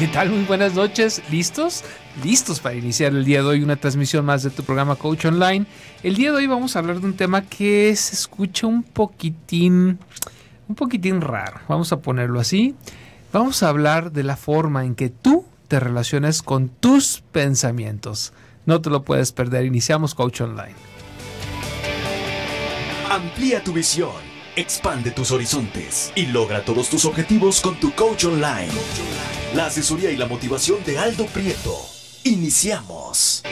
¿Qué tal? Muy buenas noches. ¿Listos? Listos para iniciar el día de hoy una transmisión más de tu programa Coach Online. El día de hoy vamos a hablar de un tema que se escucha un poquitín, un poquitín raro. Vamos a ponerlo así. Vamos a hablar de la forma en que tú te relacionas con tus pensamientos. No te lo puedes perder. Iniciamos Coach Online. Amplía tu visión, expande tus horizontes y logra todos tus objetivos con tu Coach Online. Coach Online. La asesoría y la motivación de Aldo Prieto. Iniciamos.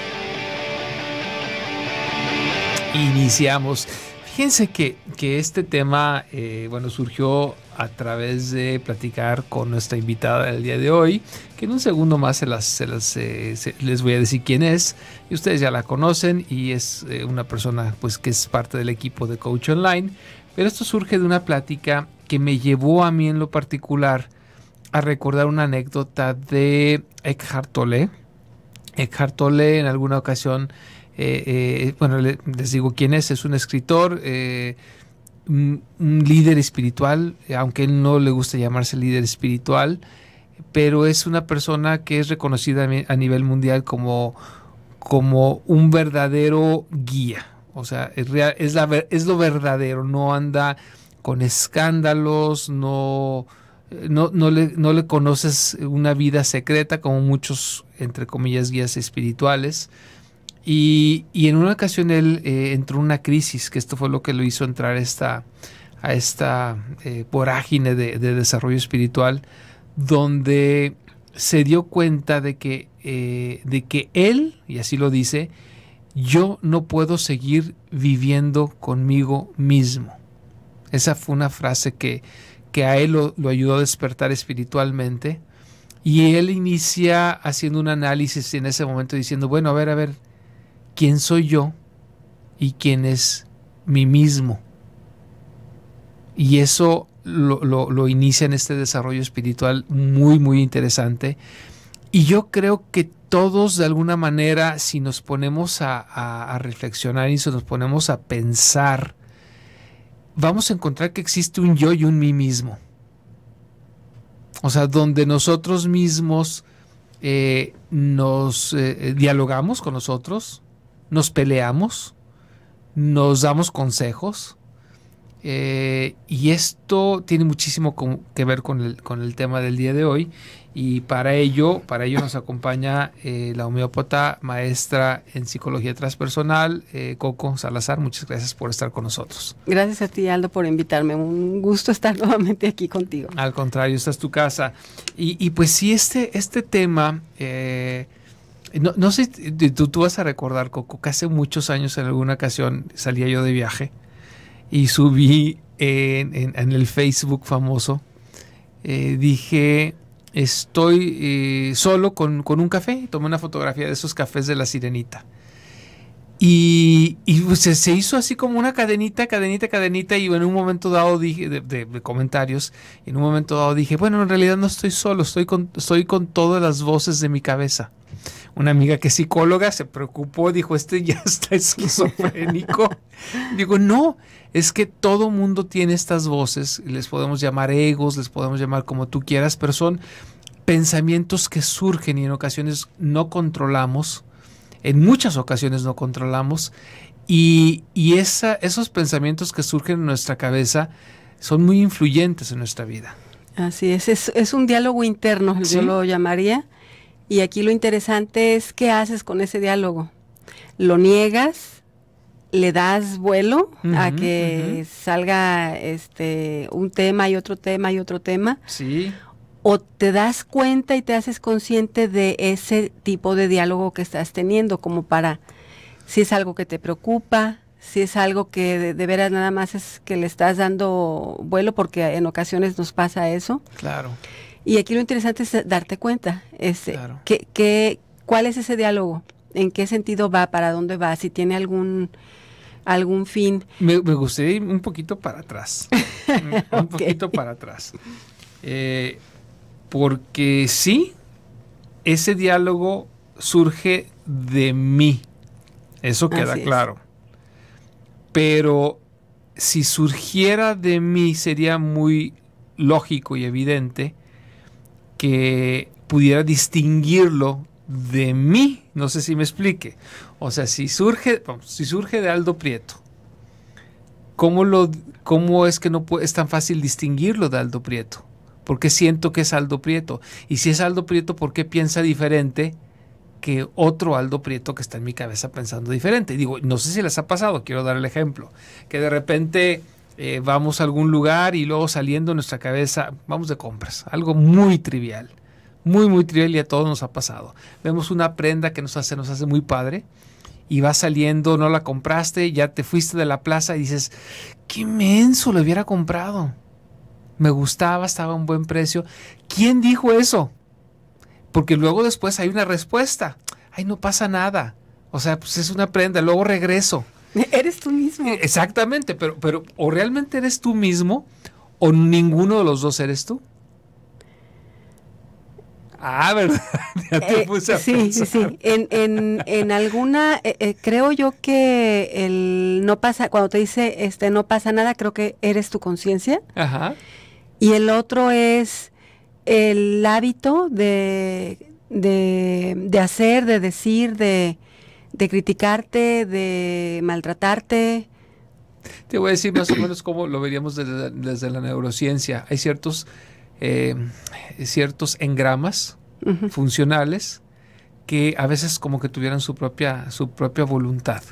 Iniciamos. Fíjense que, que este tema, eh, bueno, surgió a través de platicar con nuestra invitada del día de hoy, que en un segundo más se las, eh, les voy a decir quién es, y ustedes ya la conocen, y es eh, una persona pues que es parte del equipo de Coach Online, pero esto surge de una plática que me llevó a mí en lo particular a recordar una anécdota de Eckhart Tolle. Eckhart Tolle en alguna ocasión, eh, eh, bueno, les digo quién es, es un escritor, eh, un, líder espiritual, aunque él no le gusta llamarse líder espiritual, pero es una persona que es reconocida a nivel mundial como, como un verdadero guía. O sea, es, es lo verdadero, no anda con escándalos, no no, no, le, conoces una vida secreta como muchos, entre comillas, guías espirituales. Y, en una ocasión él eh, entró en una crisis, que esto fue lo que lo hizo entrar esta, a esta porágine eh, vorágine de, desarrollo espiritual, donde se dio cuenta de que, eh, de que él, y así lo dice, yo no puedo seguir viviendo conmigo mismo. Esa fue una frase que, que a él lo, ayudó a despertar espiritualmente. Y él inicia haciendo un análisis en ese momento diciendo, bueno, a ver, a ver, ¿quién soy yo y quién es mí mismo? Y eso lo, inicia en este desarrollo espiritual muy, muy interesante. Y yo creo que todos de alguna manera, si nos ponemos a, a reflexionar y si nos ponemos a pensar vamos a encontrar que existe un yo y un mí mismo. O sea, donde nosotros mismos eh, nos eh, eh, dialogamos con nosotros, nos peleamos, nos damos consejos. y esto tiene muchísimo que ver con el, con el, tema del día de hoy. Y para ello, para ello nos acompaña eh, la homeópata maestra en psicología transpersonal, eh, Coco Salazar. Muchas gracias por estar con nosotros. Gracias a ti, Aldo, por invitarme. Un gusto estar nuevamente aquí contigo. Al contrario, esta es tu casa. Y, pues si este, este tema, eh, no, sé, tú, tú vas a recordar, Coco, que hace muchos años en alguna ocasión salía yo de viaje y subí en el Facebook famoso, dije estoy eh, solo con, un café, tomé una fotografía de esos cafés de la sirenita. Y, pues, se hizo así como una cadenita, cadenita, cadenita, y en un momento dado dije, de, comentarios, en un momento dado dije, bueno, en realidad no estoy solo, estoy con, estoy con todas las voces de mi cabeza una amiga que es psicóloga, se preocupó, dijo, este ya está esquizofrénico. Digo, no, es que todo mundo tiene estas voces, les podemos llamar egos, les podemos llamar como tú quieras, pero son pensamientos que surgen y en ocasiones no controlamos, en muchas ocasiones no controlamos, y, esa, esos pensamientos que surgen en nuestra cabeza son muy influyentes en nuestra vida. Así es, es, un diálogo interno, yo lo llamaría, y aquí lo interesante es qué haces con ese diálogo. ¿Lo niegas? ¿Le das vuelo a que salga este un tema y otro tema y otro tema? Sí. ¿O te das cuenta y te haces consciente de ese tipo de diálogo que estás teniendo como para si es algo que te preocupa, si es algo que de, veras nada más es que le estás dando vuelo, porque en ocasiones nos pasa eso. Claro. Y aquí lo interesante es darte cuenta, eh, que, ¿cuál es ese diálogo? ¿En qué sentido va? ¿Para dónde va? Si tiene algún algún fin. Me, gustaría ir un poquito para atrás. un poquito para atrás. Eh, porque sí, ese diálogo surge de mí. Eso queda claro. Pero si surgiera de mí sería muy lógico y evidente que pudiera distinguirlo de mí. No sé si me explique. O sea, si surge, si surge de Aldo Prieto, ¿cómo, lo, cómo es que no es tan fácil distinguirlo de Aldo Prieto? Porque siento que es Aldo Prieto? Y si es Aldo Prieto, ¿por qué piensa diferente que otro Aldo Prieto que está en mi cabeza pensando diferente? digo, no sé si les ha pasado, quiero dar el ejemplo, que de repente eh, vamos a algún lugar y luego saliendo nuestra cabeza, vamos de compras. Algo muy trivial, muy, muy trivial y a todos nos ha pasado. Vemos una prenda que nos hace, nos hace muy padre y va saliendo, no la compraste, ya te fuiste de la plaza y dices, qué menso lo hubiera comprado. Me gustaba, estaba a un buen precio. ¿Quién dijo eso? Porque luego después hay una respuesta. Ay, no pasa nada. O sea, pues es una prenda, luego regreso. Eres tú mismo. Eh, exactamente, pero, pero o realmente eres tú mismo o ninguno de los dos eres tú. Ah, ¿verdad? Ya eh, puse sí, sí, en, en, en alguna, eh, creo yo que el no pasa, cuando te dice este no pasa nada, creo que eres tu conciencia. Ajá. Y el otro es el hábito de, de hacer, de decir, de, de criticarte, de maltratarte. Te voy a decir más o menos cómo lo veríamos desde, la neurociencia. Hay ciertos, eh, ciertos engramas funcionales que a veces como que tuvieran su propia, su propia voluntad.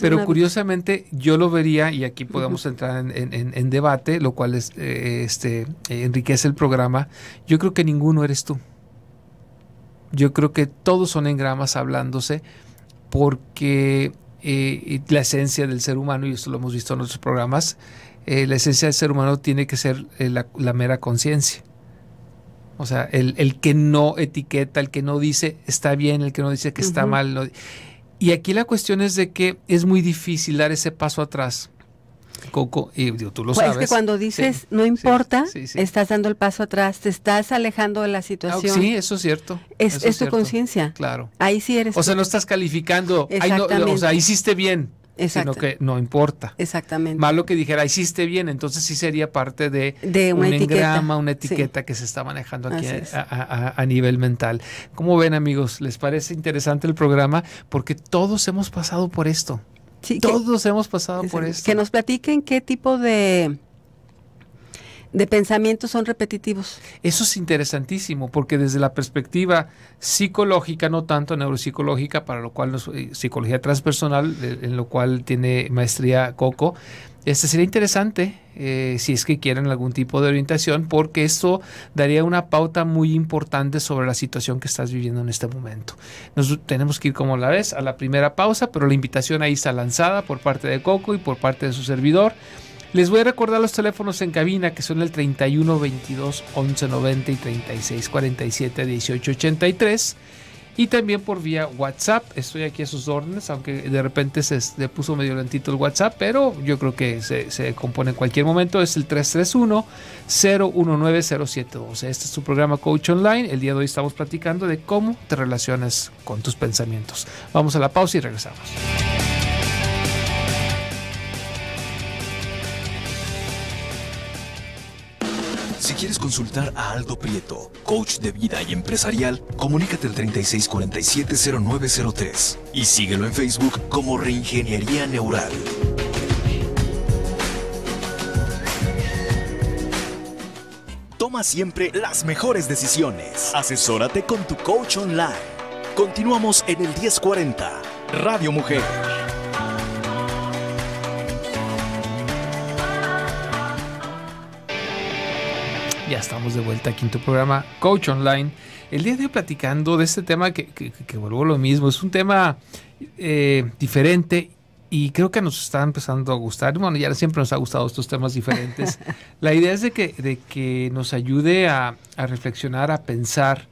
pero curiosamente yo lo vería, y aquí podemos entrar en, debate, lo cual es, eh, este, enriquece el programa, yo creo que ninguno eres tú. Yo creo que todos son engramas hablándose porque eh, la esencia del ser humano, y esto lo hemos visto en otros programas, eh, la esencia del ser humano tiene que ser eh, la, mera conciencia. O sea, el, que no etiqueta, el que no dice está bien, el que no dice que está mal. Y aquí la cuestión es de que es muy difícil dar ese paso atrás Coco, y tú lo pues sabes. Es que cuando dices no importa, estás dando el paso atrás, te estás alejando de la ah, situación. sí, eso es cierto. Es, tu conciencia. Claro. Ahí sí eres. O sea, no estás calificando. o sea, hiciste bien. Sino que no importa. Exactamente. Malo que dijera, hiciste bien, entonces sí sería parte de, un engrama, una etiqueta que se está manejando aquí a, a nivel mental. ¿Cómo ven, amigos? ¿Les parece interesante el programa? Porque todos hemos pasado por esto. Todos hemos pasado por esto. Que nos platiquen qué tipo de, de pensamientos son repetitivos. Eso es interesantísimo, porque desde la perspectiva psicológica, no tanto neuropsicológica, para lo cual eh, psicología transpersonal, en lo cual tiene maestría Coco, este sería interesante eh, si es que quieren algún tipo de orientación, porque esto daría una pauta muy importante sobre la situación que estás viviendo en este momento. Nos tenemos que ir, como la vez, a la primera pausa, pero la invitación ahí está lanzada por parte de Coco y por parte de su servidor. Les voy a recordar los teléfonos en cabina que son el 31 22 11 90 y 36 47 18 83 y también por vía WhatsApp. Estoy aquí a sus órdenes, aunque de repente se, se puso medio lentito el WhatsApp, pero yo creo que se, se compone en cualquier momento. Es el 331-0190712. Este es su programa Coach Online. El día de hoy estamos platicando de cómo te relacionas con tus pensamientos. Vamos a la pausa y regresamos. quieres consultar a Aldo Prieto, coach de vida y empresarial, comunícate al 3647-0903 y síguelo en Facebook como Reingeniería Neural. Toma siempre las mejores decisiones. Asesórate con tu coach online. Continuamos en el 1040, Radio Mujer. Ya estamos de vuelta aquí en tu programa Coach Online. El día de hoy platicando de este tema que, que, vuelvo lo mismo, es un tema eh, diferente y creo que nos está empezando a gustar. Bueno, ya siempre nos ha gustado estos temas diferentes. La idea es de que, de que nos ayude a, reflexionar, a pensar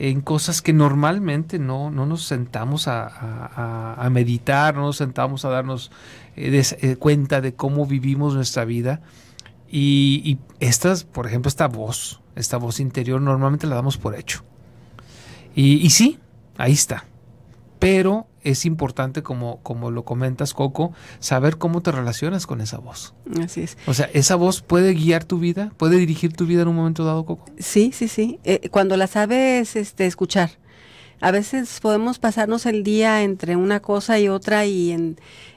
en cosas que normalmente no, nos sentamos a, a, meditar, no nos sentamos a darnos eh, eh, cuenta de cómo vivimos nuestra vida. Y, y, estas, por ejemplo, esta voz, esta voz interior, normalmente la damos por hecho. Y, sí, ahí está. Pero es importante, como, como lo comentas, Coco, saber cómo te relacionas con esa voz. Así es. O sea, ¿esa voz puede guiar tu vida? ¿Puede dirigir tu vida en un momento dado, Coco? Sí, sí, sí. Eh, cuando la sabes este, escuchar. A veces podemos pasarnos el día entre una cosa y otra y en,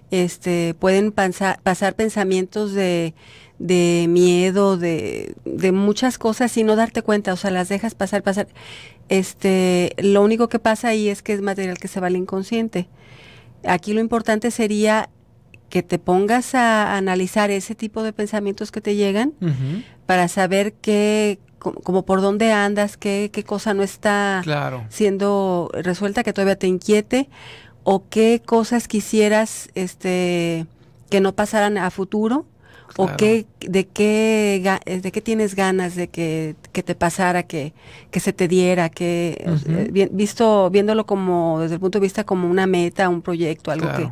este, pueden pasar pensamientos de, de miedo, de, de muchas cosas y no darte cuenta, o sea, las dejas pasar, pasar. Este, lo único que pasa ahí es que es material que se va al inconsciente. Aquí lo importante sería que te pongas a analizar ese tipo de pensamientos que te llegan para saber qué, como por dónde andas, qué, qué cosa no está siendo resuelta, que todavía te inquiete, o qué cosas quisieras este, que no pasaran a futuro ¿O qué, de, qué, eh, de qué tienes ganas de que, te pasara, que, que se te diera, que, eh, visto, viéndolo como desde el punto de vista como una meta, un proyecto, algo que...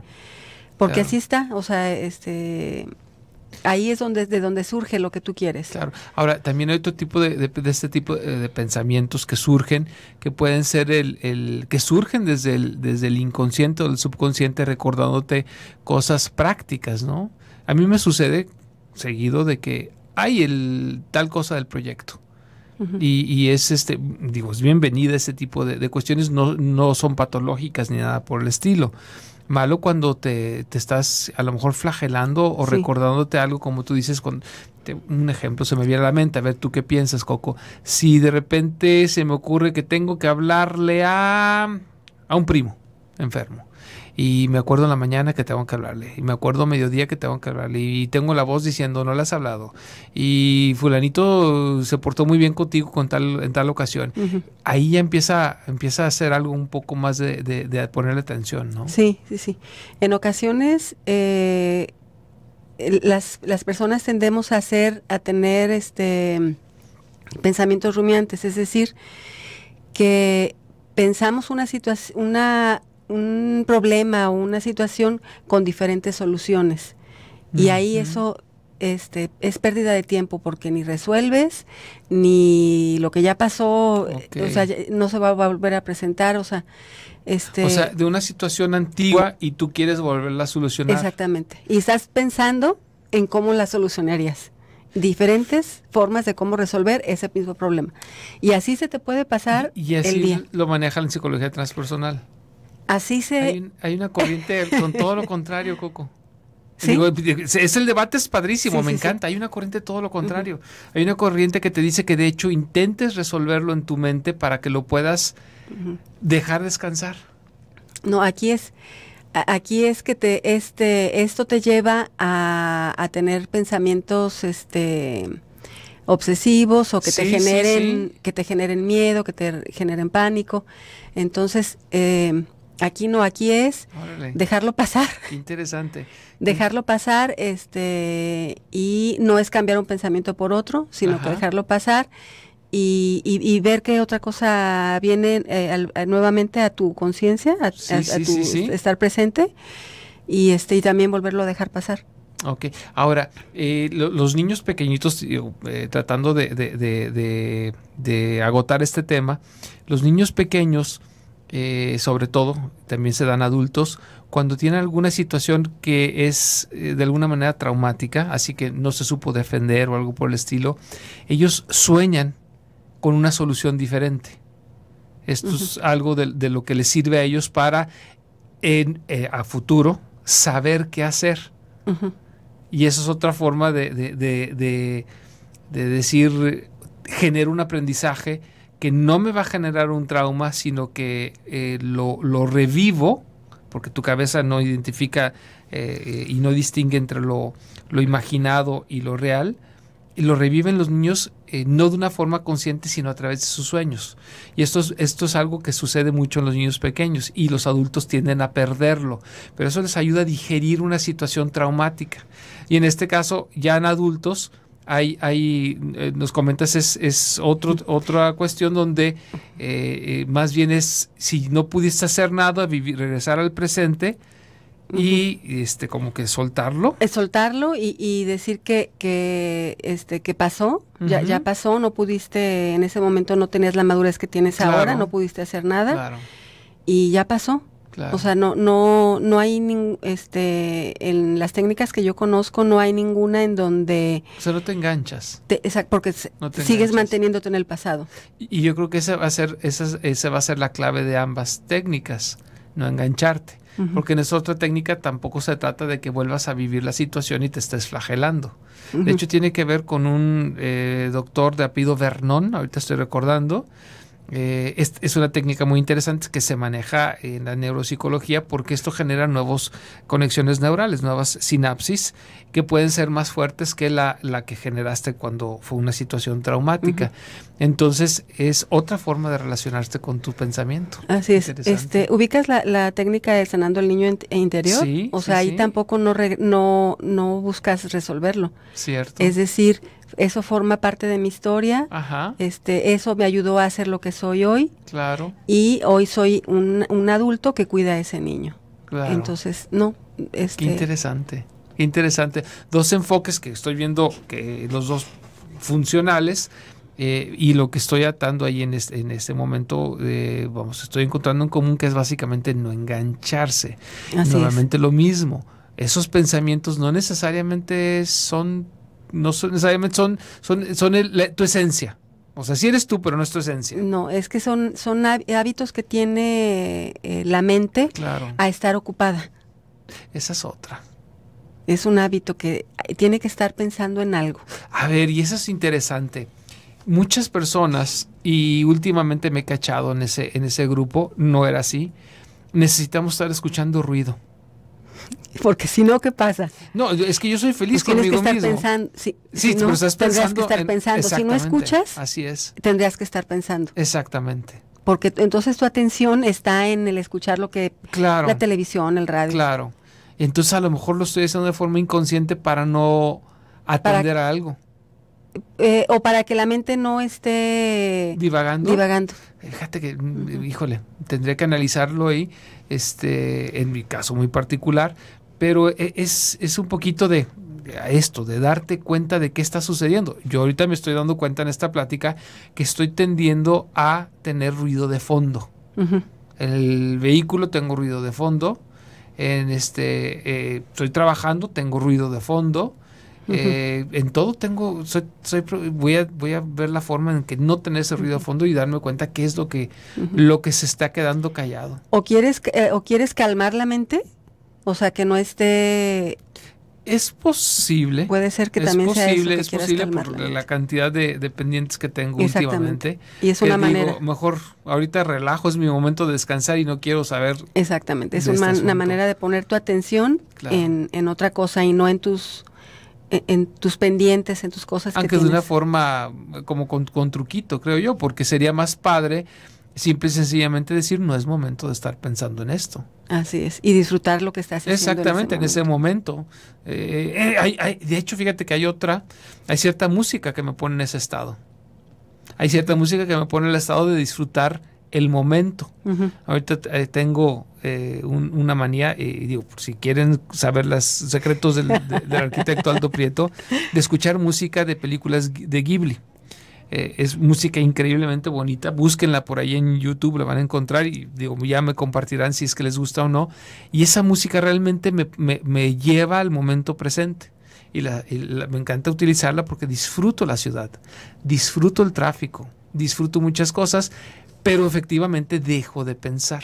Porque así está, o sea, este... Ahí es donde, de donde surge lo que tú quieres. Claro. Ahora, también hay otro tipo de, de, este tipo eh, de, pensamientos que surgen, que pueden ser el, el que surgen desde el, desde el inconsciente o el subconsciente, recordándote cosas prácticas, ¿no? A mí me sucede seguido de que hay el tal cosa del proyecto. y, es este, digo, es bienvenida ese tipo de, cuestiones, no, no son patológicas ni nada por el estilo. Malo cuando te, estás a lo mejor flagelando o recordándote algo, como tú dices, con un ejemplo se me viene a la mente, a ver tú qué piensas, Coco. Si de repente se me ocurre que tengo que hablarle a un primo enfermo y me acuerdo en la mañana que tengo que hablarle, y me acuerdo mediodía que tengo que hablarle, y tengo la voz diciendo, no le has hablado, y fulanito se portó muy bien contigo con tal, en tal ocasión. Ahí ya empieza, empieza a hacer algo un poco más de, ponerle atención, ¿no? Sí, sí, sí. En ocasiones... Eh, las, las personas tendemos a hacer, a tener este pensamientos rumiantes, es decir, que pensamos una situación, una un problema o una situación con diferentes soluciones. Y ahí eso este, es pérdida de tiempo porque ni resuelves, ni lo que ya pasó, o sea, no se va a volver a presentar, o sea, este... de una situación antigua y tú quieres volverla a solucionar. Exactamente. Y estás pensando en cómo la solucionarías. Diferentes formas de cómo resolver ese mismo problema. Y así se te puede pasar. Y así lo maneja la psicología transpersonal. Así se... Hay, una corriente con todo lo contrario, Coco. ¿Sí? es el debate es padrísimo, me encanta. Hay una corriente todo lo contrario. Hay una corriente que te dice que de hecho intentes resolverlo en tu mente para que lo puedas dejar descansar. No, aquí es aquí es que te este esto te lleva a, tener pensamientos este obsesivos o que te generen que te generen miedo, que te generen pánico. Entonces eh, Aquí no, aquí es dejarlo pasar. Qué interesante. Dejarlo pasar, este, y no es cambiar un pensamiento por otro, sino que dejarlo pasar y, ver qué otra cosa viene eh, eh, nuevamente a tu conciencia, a, tu estar presente y este y también volverlo a dejar pasar. Ok, ahora, eh, los niños pequeñitos, tratando de, agotar este tema, los niños pequeños eh, sobre todo, también se dan adultos, cuando tienen alguna situación que es eh, de alguna manera traumática, así que no se supo defender o algo por el estilo, ellos sueñan con una solución diferente. Esto es algo de, lo que les sirve a ellos para en, eh, a futuro saber qué hacer. Y eso es otra forma de, de decir, generar un aprendizaje que no me va a generar un trauma, sino que eh, lo, revivo, porque tu cabeza no identifica eh, y no distingue entre lo, imaginado y lo real, y lo reviven los niños eh, no de una forma consciente, sino a través de sus sueños. Y esto es, esto es algo que sucede mucho en los niños pequeños y los adultos tienden a perderlo, pero eso les ayuda a digerir una situación traumática. Y en este caso, ya en adultos, hay, hay eh, nos comentas, es, es otro, otra cuestión donde eh, eh, más bien es, si no pudiste hacer nada, vivir, regresar al presente y este como que soltarlo es soltarlo y, decir que, que este que pasó ya, pasó no pudiste en ese momento no tenías la madurez que tienes ahora no pudiste hacer nada y ya pasó o sea, no, no, no hay este, en las técnicas que yo conozco no hay ninguna en donde. O sea, te enganchas. Exacto, porque sigues manteniéndote en el pasado. Y, yo creo que esa va a ser, esa, esa va a ser la clave de ambas técnicas, no engancharte. Porque en esa otra técnica tampoco se trata de que vuelvas a vivir la situación y te estés flagelando. De hecho, tiene que ver con un eh, doctor de apido Vernon, ahorita estoy recordando, eh, es, es, una técnica muy interesante que se maneja en la neuropsicología porque esto genera nuevas conexiones neurales, nuevas sinapsis que pueden ser más fuertes que la, que generaste cuando fue una situación traumática. Entonces es otra forma de relacionarte con tu pensamiento. Así es. Este, ¿Ubicas la, técnica de sanando el niño interior? Sí, o sea, ahí tampoco no, no, no buscas resolverlo. Cierto. Es decir, eso forma parte de mi historia. Ajá. Este, eso me ayudó a ser lo que soy hoy. Claro. Y hoy soy un, adulto que cuida a ese niño. Claro. Entonces, no. Este, Qué interesante interesante. Dos enfoques que estoy viendo, que los dos funcionales. Eh, y lo que estoy atando ahí en este, en este momento, eh, vamos, estoy encontrando en común que es básicamente no engancharse. Así Nuevamente lo mismo. Esos pensamientos no necesariamente son, no necesariamente son, son, son tu esencia. O sea, sí eres tú, pero no es tu esencia. No, es que son, son hábitos que tiene eh, la mente a estar ocupada. Esa es otra es un hábito que eh, tiene que estar pensando en algo. A ver, y eso es interesante. Muchas personas, y últimamente me he cachado en ese, en ese grupo, no era así, necesitamos estar escuchando ruido. Porque si no, ¿qué pasa? No, es que yo soy feliz pues conmigo que Pensando, sí, no, estás pensando. que estar Si no escuchas, así es. Tendrías que estar pensando. Exactamente. Porque entonces tu atención está en el escuchar lo que claro, la televisión, el radio. Claro. Entonces a lo mejor lo estoy haciendo de forma inconsciente para no atender a algo. Eh, o para que la mente no esté divagando. Divagando. Fíjate que, híjole, tendría que analizarlo ahí, este, en mi caso muy particular, pero e, es, un poquito de, esto, de darte cuenta de qué está sucediendo. Yo ahorita me estoy dando cuenta en esta plática que estoy tendiendo a tener ruido de fondo. El vehículo tengo ruido de fondo, en este, eh, estoy trabajando, tengo ruido de fondo, eh, en todo tengo, voy, a, ver la forma en que no tener ese ruido de fondo y darme cuenta qué es lo que, lo que se está quedando callado. ¿O quieres, eh, ¿O quieres calmar la mente? O sea, que no esté es posible. Puede ser que también posible, es posible por la, cantidad de, pendientes que tengo últimamente. Y es una manera. mejor ahorita relajo, es mi momento de descansar y no quiero saber. Exactamente, es este una, manera de poner tu atención en, otra cosa y no en tus e, en, tus pendientes, en tus cosas. Aunque de una forma eh, como con, con truquito, creo yo, porque sería más padre simple y sencillamente decir no es momento de estar pensando en esto. Así es, y disfrutar lo que estás haciendo. Exactamente, en ese momento. Eh, eh, hay, de hecho, fíjate que hay otra, hay cierta música que me pone en ese estado. Hay cierta música que me pone en el estado de disfrutar el momento. Ahorita eh, tengo una manía, y digo, si quieren saber los secretos del arquitecto Aldo Prieto, de escuchar música de películas de Ghibli. Eh, es música increíblemente bonita. Búsquenla por ahí en YouTube, la van a encontrar y digo, ya me compartirán si es que les gusta o no. Y esa música realmente me, lleva al momento presente. Y, la, me encanta utilizarla porque disfruto la ciudad, disfruto el tráfico, disfruto muchas cosas, pero efectivamente dejo de pensar.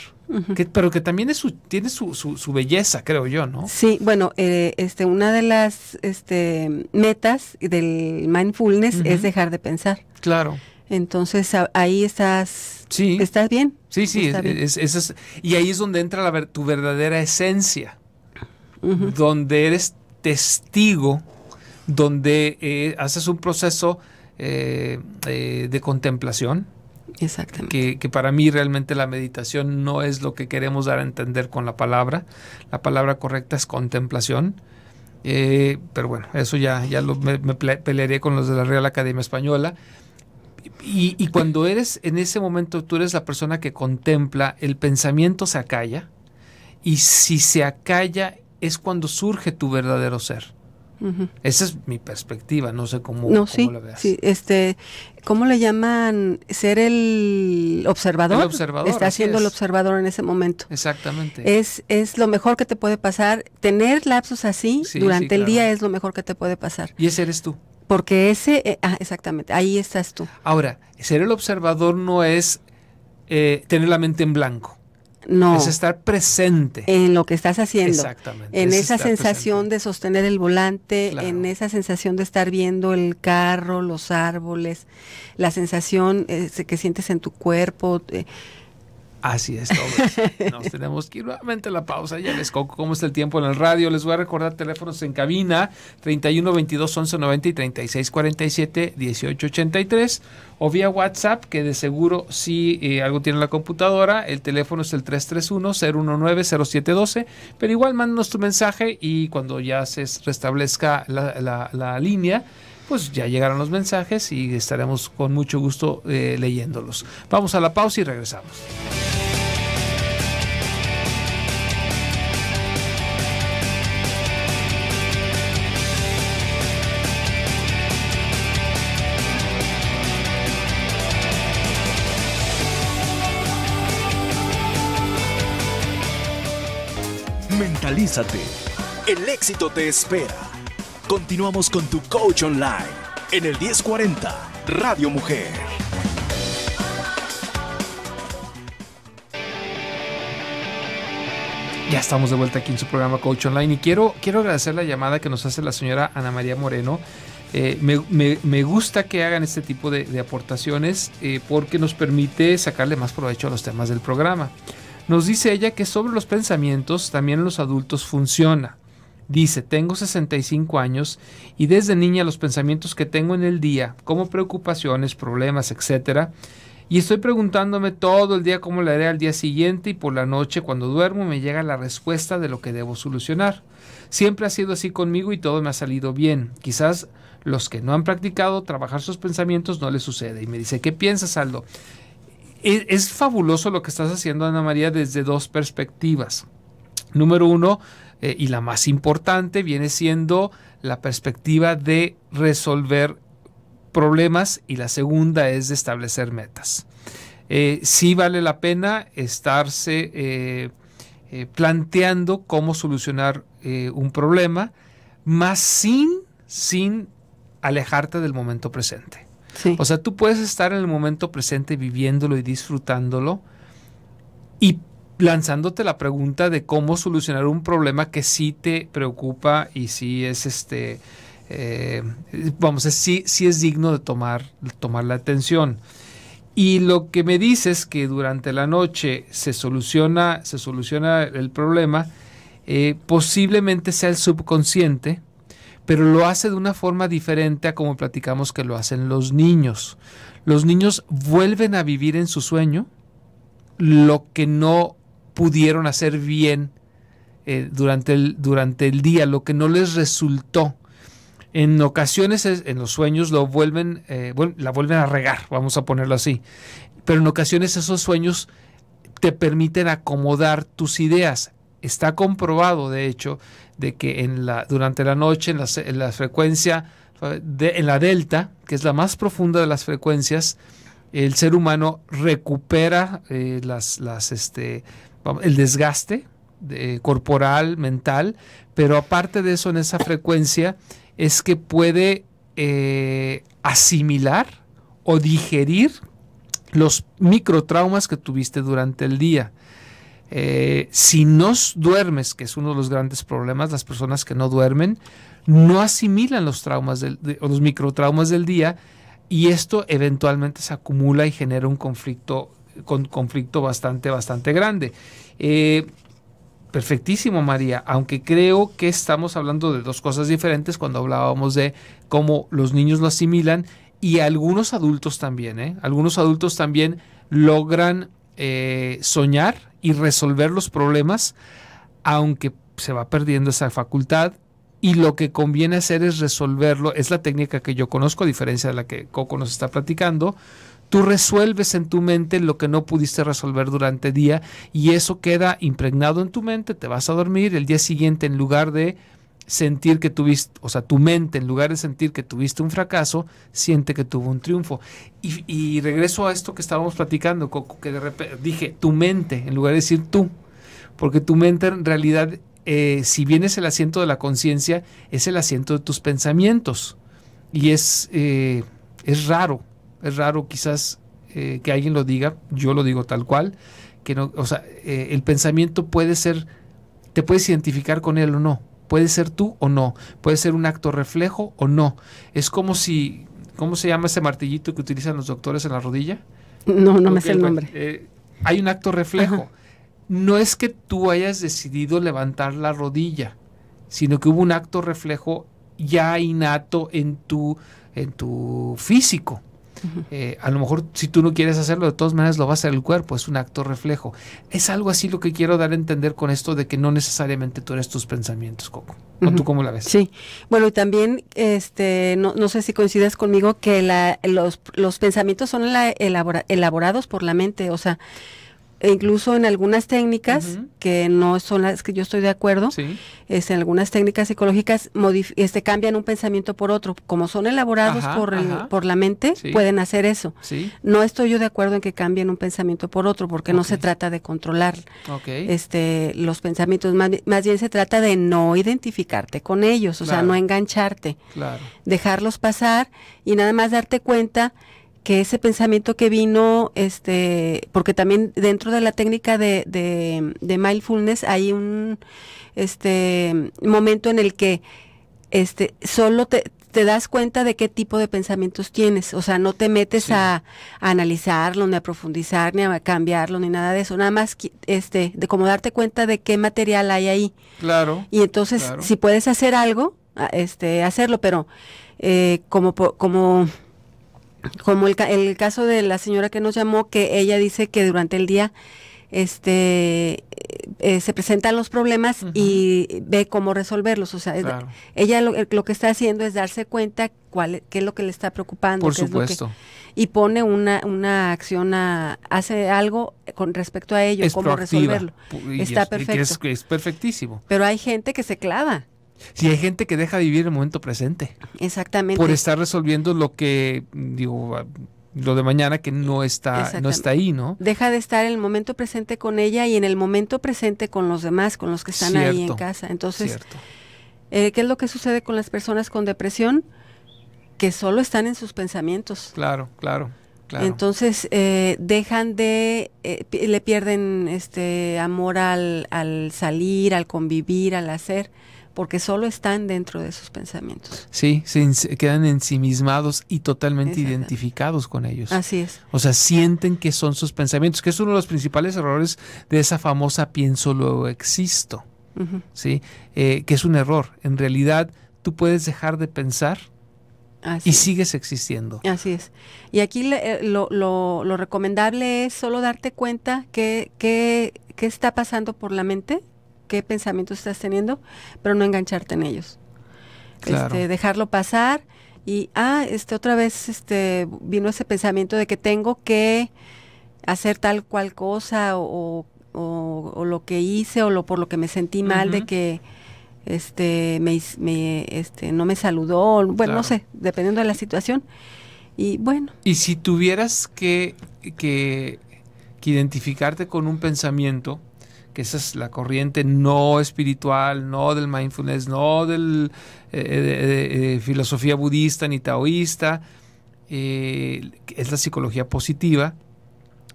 pero que también tiene su, belleza, creo yo, ¿no? Sí, bueno, eh, este, una de las este, metas del mindfulness es dejar de pensar. Claro. Entonces ahí estás, sí. estás bien. Sí, sí, y ahí es donde entra tu verdadera esencia, donde eres testigo, donde eh, haces un proceso eh, eh, de contemplación. Exactamente. Que, para mí realmente la meditación no es lo que queremos dar a entender con la palabra. La palabra correcta es contemplación. pero bueno, eso ya, ya lo, me, me pelearé con los de la Real Academia Española. Y, cuando eres, en ese momento tú eres la persona que contempla, el pensamiento se acalla y si se acalla es cuando surge tu verdadero ser. Esa es mi perspectiva, no sé cómo, la veas. este, ¿cómo le llaman? Ser el observador. El observador. Está siendo el observador en ese momento. Exactamente. Es, es lo mejor que te puede pasar. Tener lapsos así durante el día es lo mejor que te puede pasar. Y ese eres tú. Porque ese, eh, ah, exactamente, ahí estás tú. Ahora, ser el observador no es eh, tener la mente en blanco. No. Es estar presente. En lo que estás haciendo. Exactamente. En esa sensación de sostener el volante, en esa sensación de estar viendo el carro, los árboles, la sensación eh, que sientes en tu cuerpo. Así es, Nos tenemos que ir nuevamente a la pausa. Ya les coco cómo está el tiempo en el radio. Les voy a recordar teléfonos en cabina 31 22 11 90 y 36 47 18 83 o vía WhatsApp, que de seguro si eh, algo tiene la computadora, el teléfono es el 331-019-0712, pero igual mándanos tu mensaje y cuando ya se restablezca la línea, pues ya llegaron los mensajes y estaremos con mucho gusto eh, leyéndolos. Vamos a la pausa y regresamos. Mentalízate. El éxito te espera. Continuamos con tu coach online en el 1040 Radio Mujer. Ya estamos de vuelta aquí en su programa Coach Online y quiero, quiero agradecer la llamada que nos hace la señora Ana María Moreno. Eh, me, gusta que hagan este tipo de, aportaciones eh, porque nos permite sacarle más provecho a los temas del programa. Nos dice ella que sobre los pensamientos también los adultos funciona Dice, tengo 65 años y desde niña los pensamientos que tengo en el día, como preocupaciones, problemas, etcétera, y estoy preguntándome todo el día cómo le haré al día siguiente y por la noche cuando duermo me llega la respuesta de lo que debo solucionar. Siempre ha sido así conmigo y todo me ha salido bien. Quizás los que no han practicado trabajar sus pensamientos no les sucede. Y me dice, ¿qué piensas, Aldo? Es, es fabuloso lo que estás haciendo, Ana María, desde dos perspectivas. Número uno, eh, y la más importante viene siendo la perspectiva de resolver problemas y la segunda es de establecer metas. Eh, sí vale la pena estarse eh, planteando cómo solucionar un problema, más sin, sin alejarte del momento presente. O sea, tú puedes estar en el momento presente viviéndolo y disfrutándolo y lanzándote la pregunta de cómo solucionar un problema que sí te preocupa y sí es este, eh, vamos, a es digno de tomar, tomar la atención. Y lo que me dices que durante la noche se soluciona, se soluciona el problema, eh, posiblemente sea el subconsciente, pero lo hace de una forma diferente a como platicamos que lo hacen los niños. Los niños vuelven a vivir en su sueño lo que no pudieron hacer bien eh, durante, el, durante el día, lo que no les resultó. En ocasiones en los sueños lo vuelven, eh, la vuelven a regar, vamos a ponerlo así. Pero en ocasiones esos sueños te permiten acomodar tus ideas. Está comprobado, de hecho, de que en la, durante la noche, en la, frecuencia, en la delta, que es la más profunda de las frecuencias, el ser humano recupera eh, las, las, este, el desgaste eh, corporal, mental, pero aparte de eso en esa frecuencia es que puede eh, asimilar o digerir los microtraumas que tuviste durante el día. Eh, si no duermes, que es uno de los grandes problemas, las personas que no duermen no asimilan los traumas o los microtraumas del día y esto eventualmente se acumula y genera un conflicto con conflicto bastante, bastante grande. Eh, perfectísimo, María, aunque creo que estamos hablando de dos cosas diferentes cuando hablábamos de cómo los niños lo asimilan y algunos adultos también, ¿eh? Algunos adultos también logran eh, soñar y resolver los problemas, aunque se va perdiendo esa facultad y lo que conviene hacer es resolverlo. Es la técnica que yo conozco, a diferencia de la que Coco nos está platicando, Tú resuelves en tu mente lo que no pudiste resolver durante el día y eso queda impregnado en tu mente, te vas a dormir, el día siguiente en lugar de sentir que tuviste, o sea, tu mente en lugar de sentir que tuviste un fracaso, siente que tuvo un triunfo. Y, regreso a esto que estábamos platicando, que de repente dije, tu mente, en lugar de decir tú, porque tu mente en realidad, eh, si bien es el asiento de la conciencia, es el asiento de tus pensamientos. Y es, eh, es raro, es raro quizás eh, que alguien lo diga, yo lo digo tal cual, que no, o sea, eh, el pensamiento puede ser, te puedes identificar con él o no, puede ser tú o no, puede ser un acto reflejo o no. Es como si, ¿cómo se llama ese martillito que utilizan los doctores en la rodilla? No, no me sé el nombre. Eh, hay un acto reflejo. No es que tú hayas decidido levantar la rodilla, sino que hubo un acto reflejo ya innato en tu, en tu físico. Eh, a lo mejor si tú no quieres hacerlo, de todas maneras lo va a hacer el cuerpo, es un acto reflejo. Es algo así lo que quiero dar a entender con esto de que no necesariamente tú eres tus pensamientos, Coco. ¿O tú cómo la ves? Sí. Bueno, y también, este, no, no sé si coincides conmigo que la, los, pensamientos son elaborados por la mente, o sea, e incluso en algunas técnicas que no son las que yo estoy de acuerdo, es, este, en algunas técnicas psicológicas este, cambian un pensamiento por otro. Como son elaborados por, por la mente, pueden hacer eso. No estoy yo de acuerdo en que cambien un pensamiento por otro, porque no se trata de controlar este, los pensamientos, más, bien se trata de no identificarte con ellos, o sea, no engancharte, dejarlos pasar y nada más darte cuenta que ese pensamiento que vino, este, porque también dentro de la técnica de, de, de mindfulness hay un este momento en el que este solo te, das cuenta de qué tipo de pensamientos tienes. O sea, no te metes a, analizarlo, ni a profundizar, ni a cambiarlo, ni nada de eso. Nada más este, de como darte cuenta de qué material hay ahí. Claro. Y entonces, si puedes hacer algo, este, hacerlo, pero eh, como, como como el, caso de la señora que nos llamó, que ella dice que durante el día este eh, se presentan los problemas y ve cómo resolverlos. O sea, ella lo, que está haciendo es darse cuenta cuál, qué es lo que le está preocupando. Por supuesto. y pone una, una acción, hace algo con respecto a ello, cómo resolverlo. está perfecto. es perfectísimo. Pero hay gente que se clava. Si hay gente que deja vivir el momento presente. Exactamente. Por estar resolviendo lo que, digo, lo de mañana que no está, no está ahí, ¿no? Deja de estar en el momento presente con ella y en el momento presente con los demás, con los que están ahí en casa. Entonces, eh, ¿qué es lo que sucede con las personas con depresión? Que solo están en sus pensamientos. Claro, claro. Entonces eh, dejan de, eh, le pierden este amor al, al salir, al convivir, al hacer porque solo están dentro de sus pensamientos. Sí, se quedan ensimismados y totalmente identificados con ellos. Así es. O sea, sienten que son sus pensamientos, que es uno de los principales errores de esa famosa pienso luego existo, ¿sí? Eh, que es un error. En realidad, tú puedes dejar de pensar y sigues existiendo. Así es. Y aquí eh, lo, recomendable es solo darte cuenta que, que está pasando por la mente qué pensamientos estás teniendo, pero no engancharte en ellos. Este, dejarlo pasar y, ah, este, otra vez este, vino ese pensamiento de que tengo que hacer tal cual cosa o, lo que hice o lo por lo que me sentí mal de que este me, me, este no me saludó bueno no sé dependiendo de la situación y bueno y si tuvieras que, que, que identificarte con un pensamiento que esa es la corriente no espiritual, no del mindfulness, no del eh, eh, de, eh, filosofía budista ni taoísta, es la psicología positiva,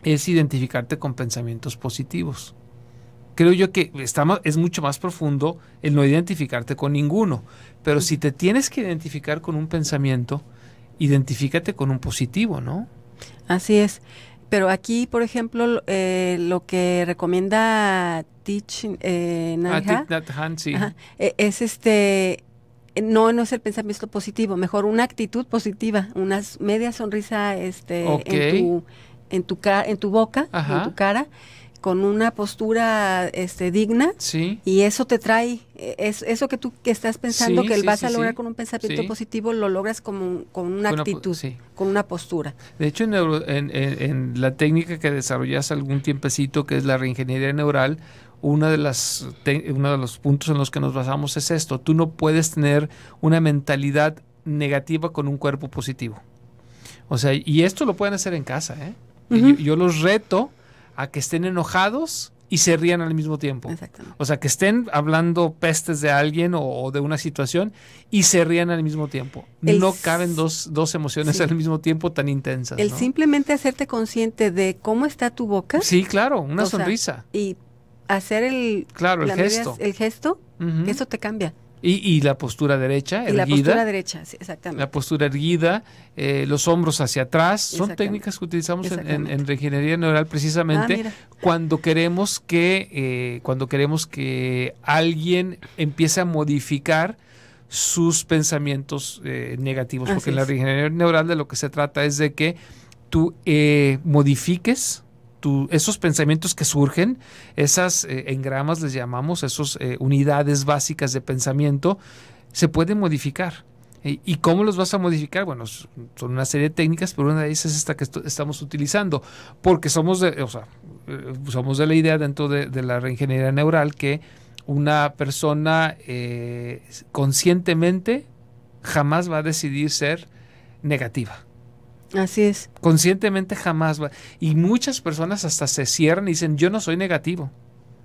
es identificarte con pensamientos positivos. Creo yo que está es mucho más profundo el no identificarte con ninguno, pero si te tienes que identificar con un pensamiento, identifícate con un positivo, ¿no? Así es. Pero aquí, por ejemplo, lo eh, que recomienda Teach eh, ah, e, es este no, no es el pensamiento positivo, mejor una actitud positiva, una media sonrisa este en tu en en tu boca, en tu cara con una postura este, digna sí. y eso te trae, eh, es, eso que tú que estás pensando que vas a lograr con un pensamiento positivo, lo logras como, con una actitud, con una postura. De hecho, en, la técnica que desarrollas algún tiempecito, que es la reingeniería neural, una de las uno de los puntos en los que nos basamos es esto, tú no puedes tener una mentalidad negativa con un cuerpo positivo. O sea, y esto lo pueden hacer en casa, ¿eh? yo, yo los reto a que estén enojados y se rían al mismo tiempo. O sea, que estén hablando pestes de alguien o, de una situación y se rían al mismo tiempo. no caben dos, dos emociones al mismo tiempo tan intensas. El simplemente hacerte consciente de cómo está tu boca. Sí, claro, una sonrisa. y hacer el, claro, el gesto. el gesto, eso te cambia. Y, y, la postura derecha, erguida. la postura derecha, exactamente. La postura erguida, eh, los hombros hacia atrás. Son técnicas que utilizamos en, reingeniería neural precisamente ah, cuando queremos que eh, cuando queremos que alguien empiece a modificar sus pensamientos eh, negativos. porque en la reingeniería neural de lo que se trata es de que tú modifiques esos pensamientos que surgen, esas eh, engramas les llamamos, esas eh, unidades básicas de pensamiento, se pueden modificar. ¿Y cómo los vas a modificar? Bueno, son una serie de técnicas, pero una de ellas es esta que estamos utilizando, porque somos de, o eh, de la idea dentro de, la reingeniería neural que una persona conscientemente jamás va a decidir ser negativa. Así es. Conscientemente jamás va. Y muchas personas hasta se cierran y dicen, yo no soy negativo.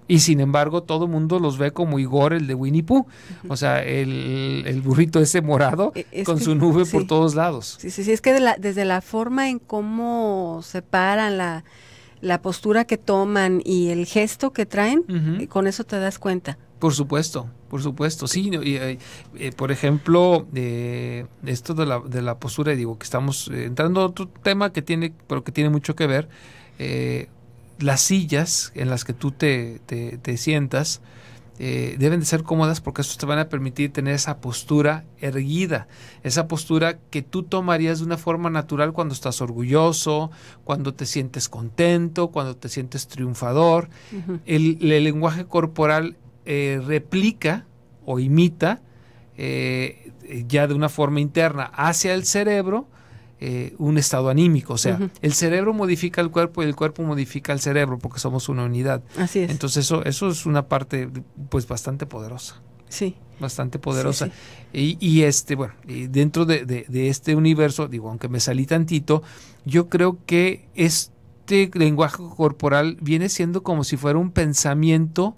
Y sin embargo, todo el mundo los ve como Igor, el de Winnie Pooh. O sea, el, burrito ese morado e-, con su nube por todos lados. Sí, sí, sí. Es que desde la forma en cómo separan la, la postura que toman y el gesto que traen, eh, con eso te das cuenta. Por supuesto, por supuesto, sí. y eh, eh, por ejemplo, eh, esto de la, de la postura, digo que estamos entrando a otro tema que tiene, pero que tiene mucho que ver. las sillas en las que tú te, sientas deben de ser cómodas porque eso te van a permitir tener esa postura erguida, esa postura que tú tomarías de una forma natural cuando estás orgulloso, cuando te sientes contento, cuando te sientes triunfador. el, el lenguaje corporal eh, replica o imita eh, ya de una forma interna hacia el cerebro eh, un estado anímico. O sea, el cerebro modifica el cuerpo y el cuerpo modifica el cerebro porque somos una unidad. Así es. Entonces eso, eso es una parte pues bastante poderosa. Sí. Bastante poderosa. Y, este, bueno, dentro de, de, este universo, digo, aunque me salí tantito, yo creo que este lenguaje corporal viene siendo como si fuera un pensamiento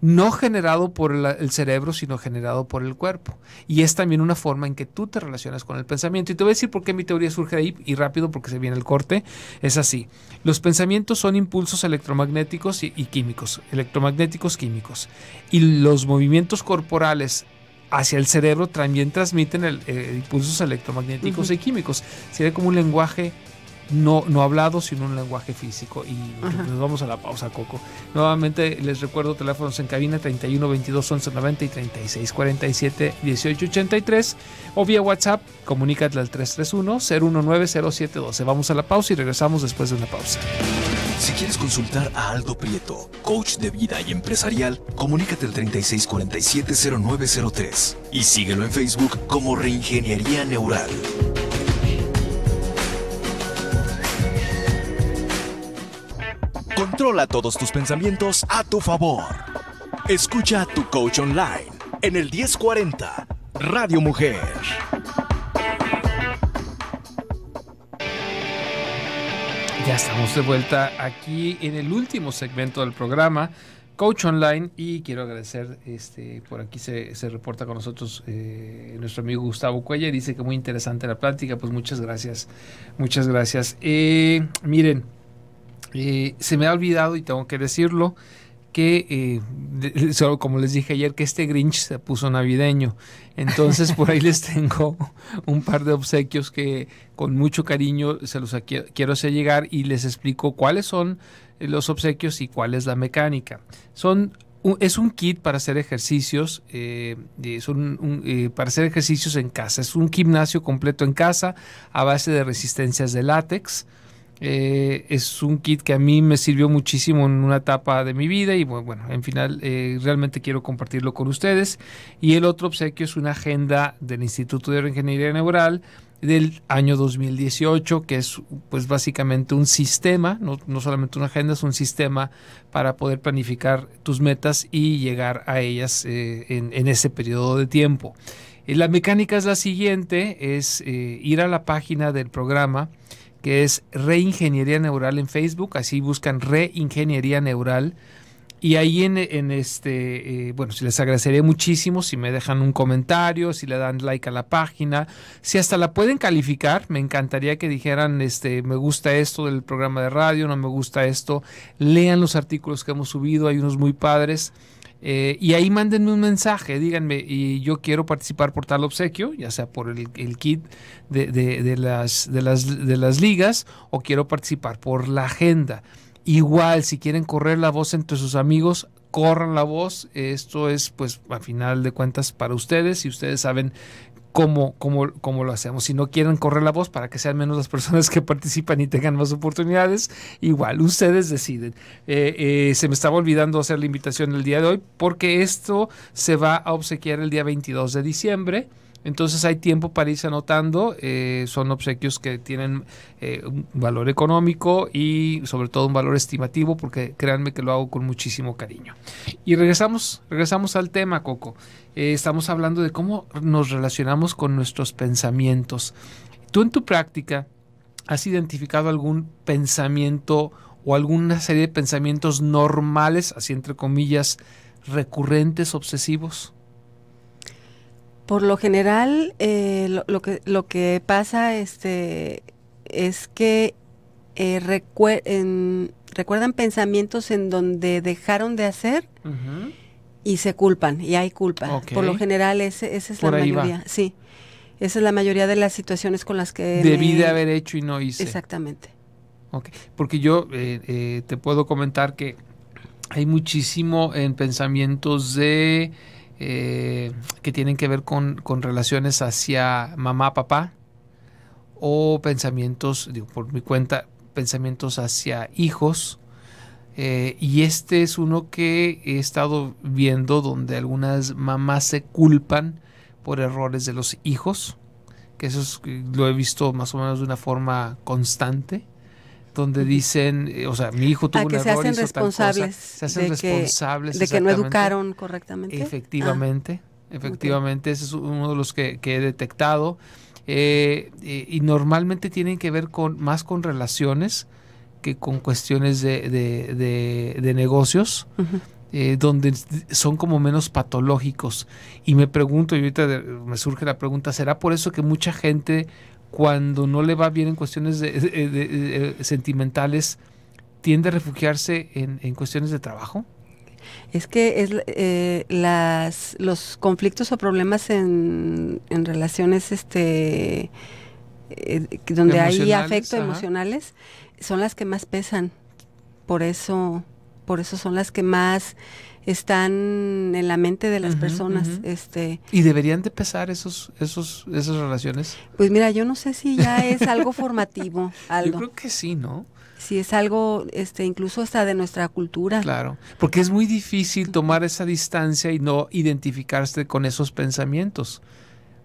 no generado por el cerebro, sino generado por el cuerpo. Y es también una forma en que tú te relacionas con el pensamiento. Y te voy a decir por qué mi teoría surge ahí, y rápido porque se viene el corte. Es así. Los pensamientos son impulsos electromagnéticos y, químicos, electromagnéticos químicos. Y los movimientos corporales hacia el cerebro también transmiten eh, impulsos electromagnéticos y químicos. Sería como un lenguaje no, hablado, sino un lenguaje físico. Y pues, nos vamos a la pausa, Coco. Nuevamente les recuerdo teléfonos en cabina 31 22 11 y 36 47 18 83 o vía WhatsApp comunícate al 331 019 12 Vamos a la pausa y regresamos después de una pausa. Si quieres consultar a Aldo Prieto, coach de vida y empresarial, comunícate al 0903 y síguelo en Facebook como Reingeniería Neural. Controla todos tus pensamientos a tu favor. Escucha a tu coach online en el 1040 Radio Mujer. Ya estamos de vuelta aquí en el último segmento del programa. Coach Online y quiero agradecer, este, por aquí se, reporta con nosotros eh, nuestro amigo Gustavo Cuella, dice que muy interesante la plática, pues muchas gracias, muchas gracias. Eh, miren, eh, se me ha olvidado y tengo que decirlo que, eh, como les dije ayer, que este Grinch se puso navideño. Entonces por ahí les tengo un par de obsequios que con mucho cariño se los quiero hacer llegar y les explico cuáles son los obsequios y cuál es la mecánica. Son es un kit para hacer ejercicios, eh, para hacer ejercicios en casa. Es un gimnasio completo en casa a base de resistencias de látex, eh, es un kit que a mí me sirvió muchísimo en una etapa de mi vida y bueno, en final eh, realmente quiero compartirlo con ustedes. Y el otro obsequio es una agenda del Instituto de Ingeniería Neural del año 2018, que es pues básicamente un sistema, no, solamente una agenda, es un sistema para poder planificar tus metas y llegar a ellas eh, en, en, ese periodo de tiempo. la mecánica es la siguiente, es ir a la página del programa, que es Reingeniería Neural en Facebook, así buscan Reingeniería Neural. Y ahí en, este, eh, bueno, si les agradecería muchísimo si me dejan un comentario, si le dan like a la página, si hasta la pueden calificar, me encantaría que dijeran, este, me gusta esto del programa de radio, no me gusta esto, lean los artículos que hemos subido, hay unos muy padres. Eh, y ahí mándenme un mensaje, díganme, y yo quiero participar por tal obsequio, ya sea por el, kit de, las, las, de las ligas o quiero participar por la agenda. Igual, si quieren correr la voz entre sus amigos, corran la voz. Esto es, pues, a final de cuentas para ustedes. y ustedes saben Cómo como, lo hacemos. Si no quieren correr la voz para que sean menos las personas que participan y tengan más oportunidades, igual ustedes deciden. Eh, eh, se me estaba olvidando hacer la invitación el día de hoy porque esto se va a obsequiar el día 22 de diciembre. Entonces hay tiempo para irse anotando. Eh, son obsequios que tienen un valor económico y sobre todo un valor estimativo porque créanme que lo hago con muchísimo cariño. Y regresamos, regresamos al tema, Coco. Eh, estamos hablando de cómo nos relacionamos con nuestros pensamientos. Tú en tu práctica has identificado algún pensamiento o alguna serie de pensamientos normales, así entre comillas, recurrentes, obsesivos? Por lo general, eh, lo, que, lo que pasa este, es que eh, recuerdan pensamientos en donde dejaron de hacer y se culpan y hay culpa. Por lo general esa es la mayoría, sí. Esa es la mayoría de las situaciones con las que debí de haber hecho y no hice. Exactamente. Okay. Porque yo eh, eh, te puedo comentar que hay muchísimo en pensamientos de eh, que tienen que ver con, con relaciones hacia mamá, papá o pensamientos, digo, por mi cuenta, pensamientos hacia hijos eh, y este es uno que he estado viendo donde algunas mamás se culpan por errores de los hijos, que eso eh, lo he visto más o menos de una forma constante, donde dicen, eh, o sea, mi hijo tuvo un que se hacen responsables, cosa, se hacen de responsables que, de que no educaron correctamente. Efectivamente, ah, efectivamente, ese es uno de los que, he detectado. y, y normalmente tienen que ver con más con relaciones con cuestiones de, negocios, eh, donde son como menos patológicos. Y me pregunto, y ahorita me surge la pregunta, ¿será por eso que mucha gente cuando no le va bien en cuestiones eh, sentimentales tiende a refugiarse en, cuestiones de trabajo? Es que es, eh, los conflictos o problemas en, relaciones este, donde hay afecto emocionales son las que más pesan. Por eso, por eso son las que más están en la mente de las personas. Este ¿Y deberían de pesar esos, esos, esas relaciones? Pues mira, yo no sé si ya es algo formativo, algo. Yo creo que sí, ¿no? si es algo este incluso hasta de nuestra cultura. Claro, porque es muy difícil tomar esa distancia y no identificarse con esos pensamientos.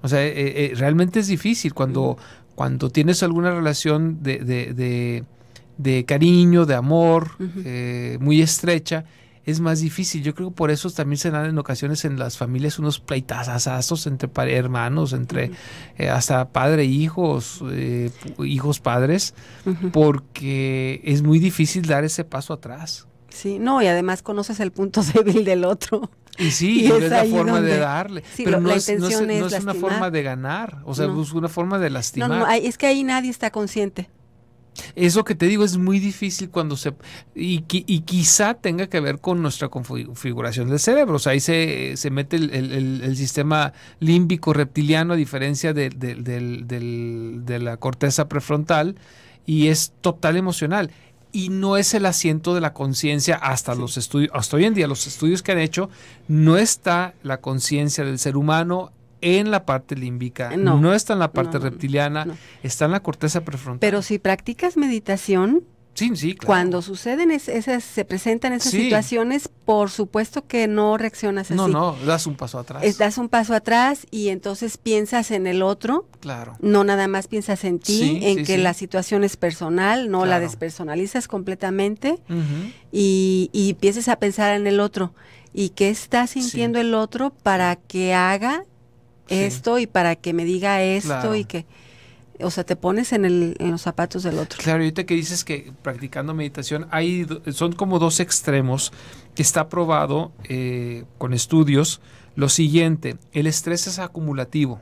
O sea, eh, eh, realmente es difícil cuando, cuando tienes alguna relación de de cariño, de amor, eh, muy estrecha, es más difícil. Yo creo que por eso también se dan en ocasiones en las familias unos asazos entre hermanos, entre eh, hasta padre hijos, eh, hijos padres, porque es muy difícil dar ese paso atrás. Sí, no, y además conoces el punto débil del otro. Y sí, y es, la forma de darle. pero no, la es, es, una forma de ganar, o sea, es una forma de lastimar. No, es que ahí nadie está consciente. Eso que te digo es muy difícil cuando se... Y, quizá tenga que ver con nuestra configuración del cerebro. O sea, ahí se, se mete el, sistema límbico reptiliano a diferencia de, la corteza prefrontal y es total emocional y no es el asiento de la conciencia hasta los estudios, hasta hoy en día, los estudios que han hecho, no está la conciencia del ser humano en la parte límbica, eh, no, está en la parte reptiliana, está en la corteza prefrontal. Pero si practicas meditación, Sí, sí, Cuando suceden esas, se presentan esas situaciones, por supuesto que no reaccionas así. No, no, das un paso atrás. das un paso atrás y entonces piensas en el otro. Claro. No nada más piensas en ti, en que la situación es personal, no la despersonalizas completamente y, y, empiezas a pensar en el otro y qué está sintiendo el otro para que haga esto y para que me diga esto y que o sea, te pones en, el, los zapatos del otro. Claro, ahorita que dices que practicando meditación, hay, son como dos extremos que está probado eh, con estudios. Lo siguiente, el estrés es acumulativo.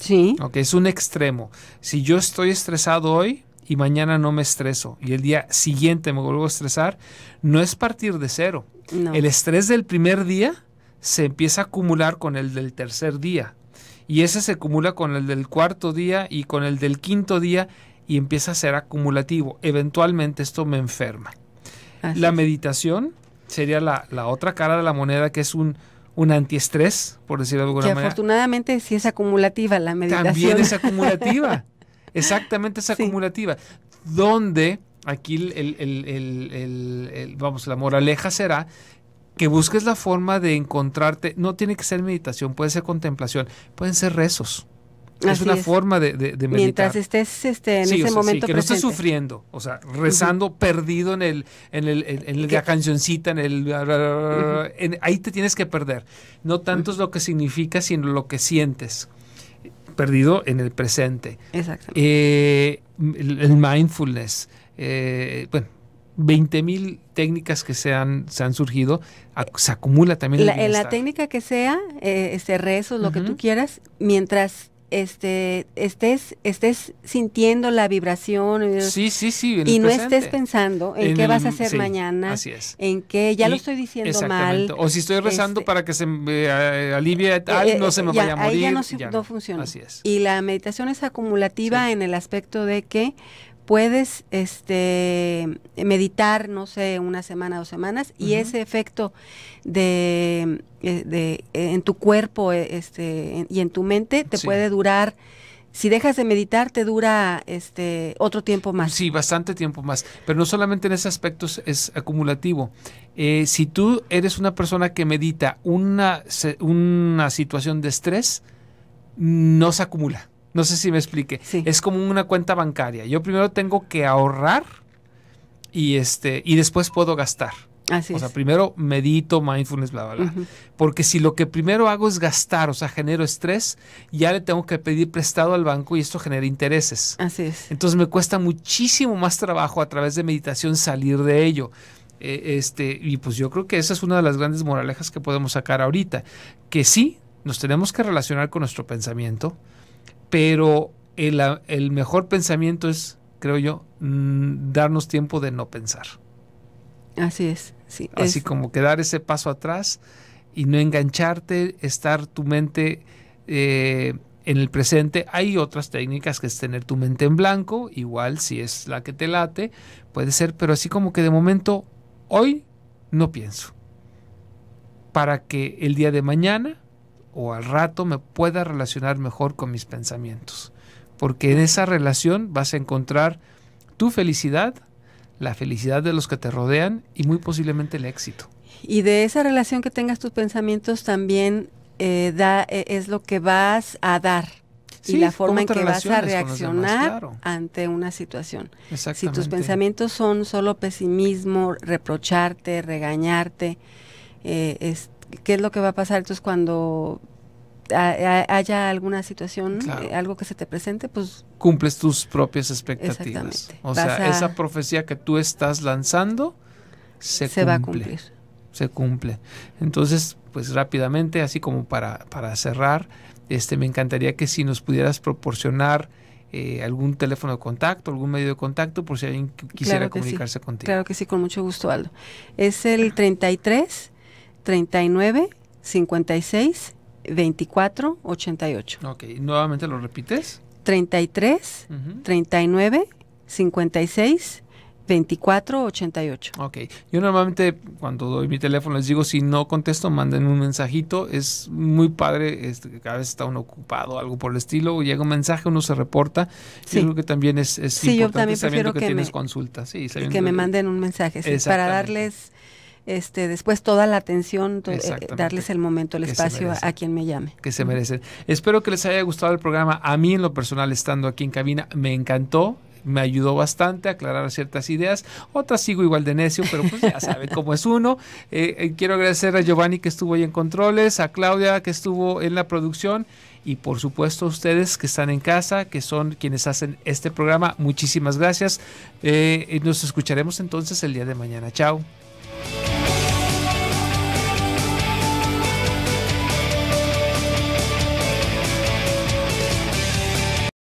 Sí. Ok, es un extremo. Si yo estoy estresado hoy y mañana no me estreso y el día siguiente me vuelvo a estresar, no es partir de cero. El estrés del primer día se empieza a acumular con el del tercer día. Y ese se acumula con el del cuarto día y con el del quinto día y empieza a ser acumulativo. Eventualmente esto me enferma. la meditación sería la, la, otra cara de la moneda que es un, un antiestrés, por decirlo de alguna Afortunadamente sí es acumulativa la meditación. También es acumulativa. Exactamente es acumulativa. Donde aquí el, el, vamos, la moraleja será que busques la forma de encontrarte, no tiene que ser meditación, puede ser contemplación, pueden ser rezos. es una forma de, meditar. Mientras estés este, en ese momento. Sí, que no estés sufriendo, o sea, rezando perdido en el, la cancioncita, en el ahí te tienes que perder. No tanto es lo que significa, sino lo que sientes. Perdido en el presente. exacto eh, el, mindfulness. Eh, bueno, Veinte mil técnicas que se han, se han surgido, se acumula también el la, En la técnica que sea, eh, este rezos, lo que tú quieras, mientras este estés estés sintiendo la vibración eh, sí, sí, sí, y no estés pensando en, qué vas a hacer mañana así es. en qué ya lo estoy diciendo mal o si estoy rezando este para que se eh, alivie eh, tal no se me vaya a morir ahí ya no, funciona así es. y la meditación es acumulativa en el aspecto de que puedes este, meditar, no sé, una semana, dos semanas, y ese efecto de, eh, eh, en tu cuerpo eh, este, y en tu mente te puede durar si dejas de meditar te dura este otro tiempo más. Sí, bastante tiempo más. Pero no solamente en ese aspecto es acumulativo. si tú eres una persona que medita una, una situación de estrés, no se acumula. No sé si me explique. Es como una cuenta bancaria. Yo primero tengo que ahorrar y este y después puedo gastar. Así o sea, primero medito, mindfulness, bla, bla, bla. Porque si lo que primero hago es gastar, o sea, genero estrés, ya le tengo que pedir prestado al banco y esto genera intereses. Así es. Entonces me cuesta muchísimo más trabajo a través de meditación salir de ello. E, este, y pues yo creo que esa es una de las grandes moralejas que podemos sacar ahorita. Que sí, nos tenemos que relacionar con nuestro pensamiento, pero el, mejor pensamiento es, creo yo, mm, darnos tiempo de no pensar. Así es, sí. Así como que dar ese paso atrás y no engancharte, estar tu mente eh, en el presente. Hay otras técnicas que es tener tu mente en blanco, igual si es la que te late, puede ser, pero así como que de momento, hoy no pienso. Para que el día de mañana o al rato me pueda relacionar mejor con mis pensamientos. Porque en esa relación vas a encontrar tu felicidad, la felicidad de los que te rodean y muy posiblemente el éxito. Y de esa relación que tengas tus pensamientos también eh, da, e, es lo que vas a dar. y la forma en que vas a reaccionar ante una situación. Si tus pensamientos son solo pesimismo, reprocharte, regañarte, eh, qué es lo que va a pasar entonces cuando haya alguna situación, eh, algo que se te presente, pues... Cumples tus propias expectativas. O sea, esa profecía que tú estás lanzando se, se va a cumplir. Se cumple. Entonces, pues rápidamente, así como para, para cerrar, este, me encantaría que si nos pudieras proporcionar eh, algún teléfono de contacto, algún medio de contacto, por si alguien quisiera comunicarse contigo. Claro que sí, con mucho gusto, Aldo. Es el 33 39 56 24 88. Ok, nuevamente lo repites. 33 39 56 24 88. Ok, yo normalmente cuando doy mi teléfono les digo si no contesto manden un mensajito, es muy padre, este, que cada vez está uno ocupado, algo por el estilo, llega un mensaje, uno se reporta, yo creo que también es, importante yo también sabiendo que, tengas tienes consultas. que me manden un mensaje, sí, para darles este, después toda la atención, eh, darles el momento, el espacio a, quien me llame. Que se merecen. Espero que les haya gustado el programa. A mí en lo personal, estando aquí en cabina, me encantó me ayudó bastante a aclarar ciertas ideas. Otras sigo igual de necio, pero pues ya saben cómo es uno. Eh, eh, quiero agradecer a Giovanni que estuvo ahí en controles, a Claudia que estuvo en la producción y por supuesto a ustedes que están en casa, que son quienes hacen este programa. Muchísimas gracias. nos escucharemos entonces el día de mañana. Chao. Bye.